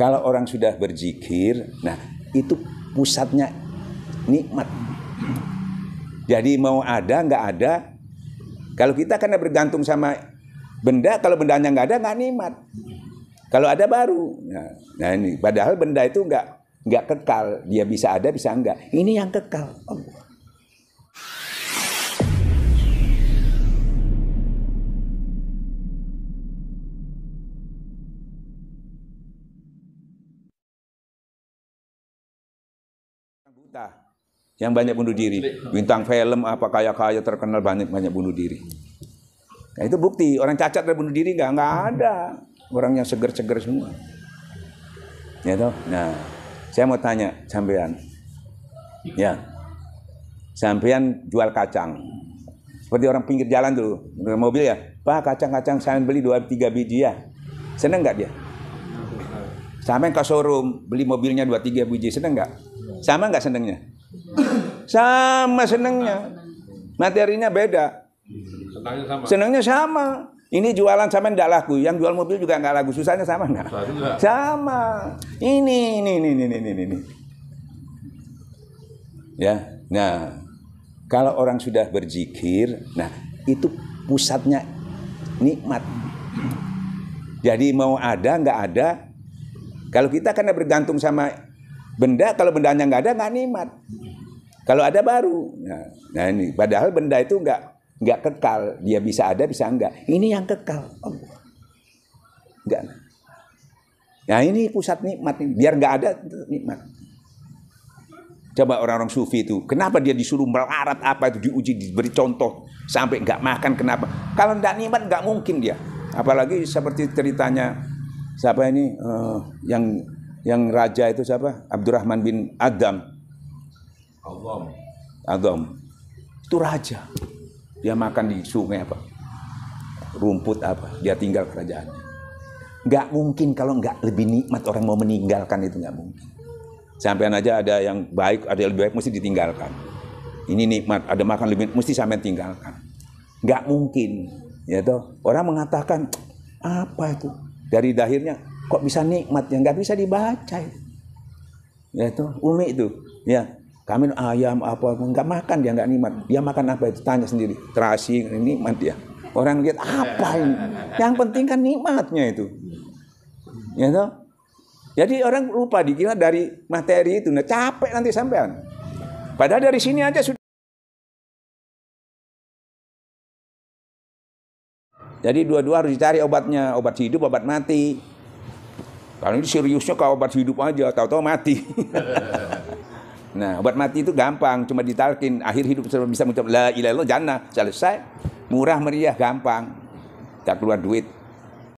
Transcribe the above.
Kalau orang sudah berzikir, nah itu pusatnya nikmat. Jadi mau ada nggak ada, kalau kita karena bergantung sama benda, kalau bendanya nggak ada nggak nikmat. Kalau ada baru, nah, nah ini padahal benda itu nggak nggak kekal, dia bisa ada bisa enggak. Ini yang kekal. Allah. kita yang banyak bunuh diri. Bintang film apa kaya-kaya terkenal banyak-banyak bunuh diri. Nah, itu bukti orang cacat dan bunuh diri nggak nggak ada orang yang seger-seger semua. Ya toh. Nah, saya mau tanya sampean. Ya. Sampean jual kacang. Seperti orang pinggir jalan dulu, mobil ya. Pak, kacang-kacang saya beli 2 3 biji ya. Seneng nggak dia? Sampai ke showroom beli mobilnya 2 3 biji, seneng nggak? Sama nggak senengnya? Sama senengnya. Materinya beda. Senangnya sama. Ini jualan sama enggak laku, yang jual mobil juga enggak laku, susahnya sama enggak? Sama. Ini, ini, ini, ini, ini, ini. Ya. Nah, kalau orang sudah berzikir, nah itu pusatnya nikmat. Jadi mau ada nggak ada, kalau kita karena bergantung sama Benda kalau bendanya nggak ada nggak nikmat. Kalau ada baru. Nah, nah ini padahal benda itu nggak nggak kekal. Dia bisa ada bisa enggak. Ini yang kekal. Oh. Enggak. Nah ini pusat nikmat ini. Biar nggak ada nikmat. Coba orang-orang sufi itu, kenapa dia disuruh melarat apa itu diuji, diberi contoh sampai nggak makan kenapa? Kalau nggak nikmat nggak mungkin dia. Apalagi seperti ceritanya siapa ini uh, yang yang raja itu siapa? Abdurrahman bin Adam. Adam. Adam. Itu raja. Dia makan di sungai apa? Rumput apa? Dia tinggal kerajaannya. Gak mungkin kalau nggak lebih nikmat orang mau meninggalkan itu nggak mungkin. Sampaian aja ada yang baik, ada yang lebih baik mesti ditinggalkan. Ini nikmat, ada makan lebih mesti sampai tinggalkan. Gak mungkin. Ya toh. Orang mengatakan apa itu? Dari dahirnya kok bisa nikmat yang nggak bisa dibaca itu ya itu umi itu ya kami ayam apa nggak makan dia nggak nikmat dia makan apa itu tanya sendiri terasi ini nikmat ya orang lihat apa ini yang penting kan nikmatnya itu ya itu jadi orang lupa dikira dari materi itu nah capek nanti sampean padahal dari sini aja sudah Jadi dua-dua harus dicari obatnya, obat hidup, obat mati. Kalau ini seriusnya kalau obat hidup aja, tahu-tahu mati. nah, obat mati itu gampang, cuma ditalkin. Akhir hidup bisa mengucap la ilaha illallah jannah, selesai. Murah meriah, gampang. Tak keluar duit.